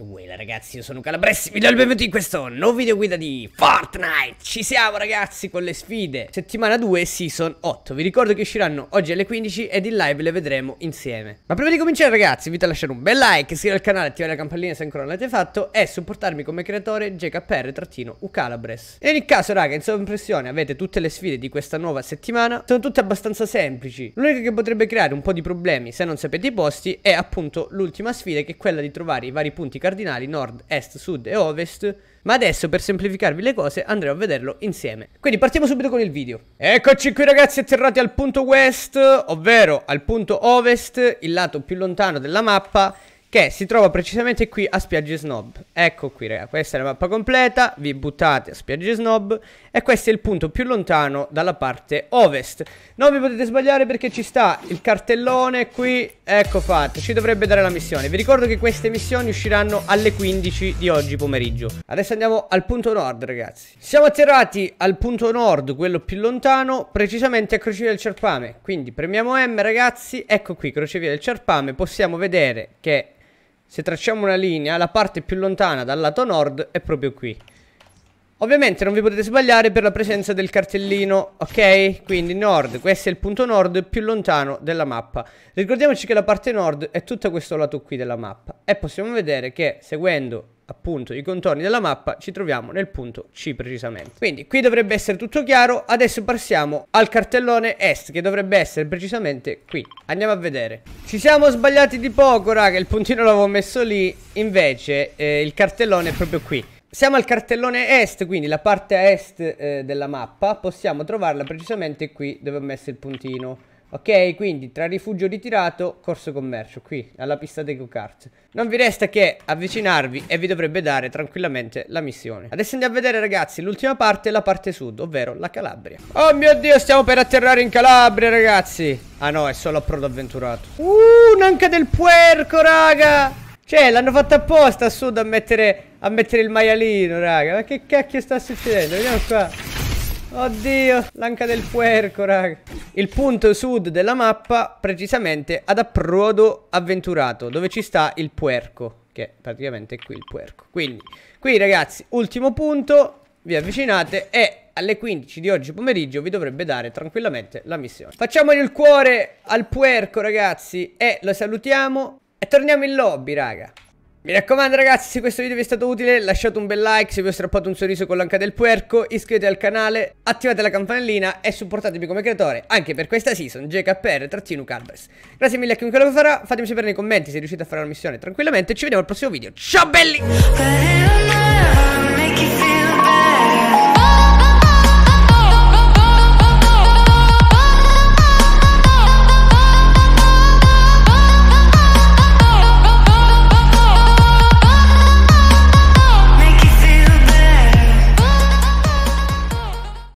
Uela ragazzi, io sono Calabressi, vi do il benvenuto in questo nuovo video guida di Fortnite Ci siamo ragazzi con le sfide Settimana 2, Season 8 Vi ricordo che usciranno oggi alle 15 ed in live le vedremo insieme Ma prima di cominciare ragazzi, vi invito a lasciare un bel like Iscrivervi al canale, attivare la campanellina se ancora non l'avete fatto E supportarmi come creatore jkpr-ucalabres In ogni caso raga, in sovraimpressione avete tutte le sfide di questa nuova settimana Sono tutte abbastanza semplici L'unica che potrebbe creare un po' di problemi se non sapete i posti È appunto l'ultima sfida che è quella di trovare i vari punti cardinali nord, est, sud e ovest ma adesso per semplificarvi le cose andremo a vederlo insieme Quindi partiamo subito con il video Eccoci qui ragazzi atterrati al punto west ovvero al punto ovest il lato più lontano della mappa che si trova precisamente qui a Spiagge Snob. Ecco qui, raga, questa è la mappa completa, vi buttate a Spiagge Snob e questo è il punto più lontano dalla parte ovest. Non vi potete sbagliare perché ci sta il cartellone qui, ecco fatto, ci dovrebbe dare la missione. Vi ricordo che queste missioni usciranno alle 15 di oggi pomeriggio. Adesso andiamo al punto nord, ragazzi. Siamo atterrati al punto nord, quello più lontano, precisamente a Crocevia del Cerpame. Quindi premiamo M, ragazzi, ecco qui, Crocevia del Cerpame, possiamo vedere che se tracciamo una linea, la parte più lontana dal lato nord è proprio qui. Ovviamente non vi potete sbagliare per la presenza del cartellino, ok? Quindi nord, questo è il punto nord più lontano della mappa. Ricordiamoci che la parte nord è tutto questo lato qui della mappa e possiamo vedere che seguendo appunto i contorni della mappa ci troviamo nel punto C precisamente. Quindi qui dovrebbe essere tutto chiaro, adesso passiamo al cartellone est che dovrebbe essere precisamente qui. Andiamo a vedere. Ci siamo sbagliati di poco raga, il puntino l'avevo messo lì, invece eh, il cartellone è proprio qui. Siamo al cartellone est, quindi la parte est eh, della mappa. Possiamo trovarla precisamente qui dove ho messo il puntino. Ok, quindi tra rifugio ritirato, corso commercio, qui, alla pista dei go-kart. Non vi resta che avvicinarvi e vi dovrebbe dare tranquillamente la missione. Adesso andiamo a vedere ragazzi l'ultima parte, la parte sud, ovvero la Calabria. Oh mio Dio, stiamo per atterrare in Calabria ragazzi! Ah no, è solo approdo avventurato. Uh, un'anca del puerco raga! Cioè, l'hanno fatta apposta a sud a mettere a mettere il maialino, raga. Ma che cacchio sta succedendo? Vediamo qua. Oddio, l'anca del puerco, raga. Il punto sud della mappa, precisamente ad approdo avventurato, dove ci sta il puerco. Che è praticamente qui il puerco. Quindi, qui ragazzi, ultimo punto. Vi avvicinate e alle 15 di oggi pomeriggio vi dovrebbe dare tranquillamente la missione. Facciamo il cuore al puerco, ragazzi, e lo salutiamo e torniamo in lobby, raga. Mi raccomando ragazzi, se questo video vi è stato utile lasciate un bel like, se vi ho strappato un sorriso con l'anca del puerco, iscrivetevi al canale, attivate la campanellina e supportatemi come creatore anche per questa season JKR-Calvers. Grazie mille a chiunque lo farà, fatemi sapere nei commenti se riuscite a fare la missione tranquillamente, ci vediamo al prossimo video, ciao belli!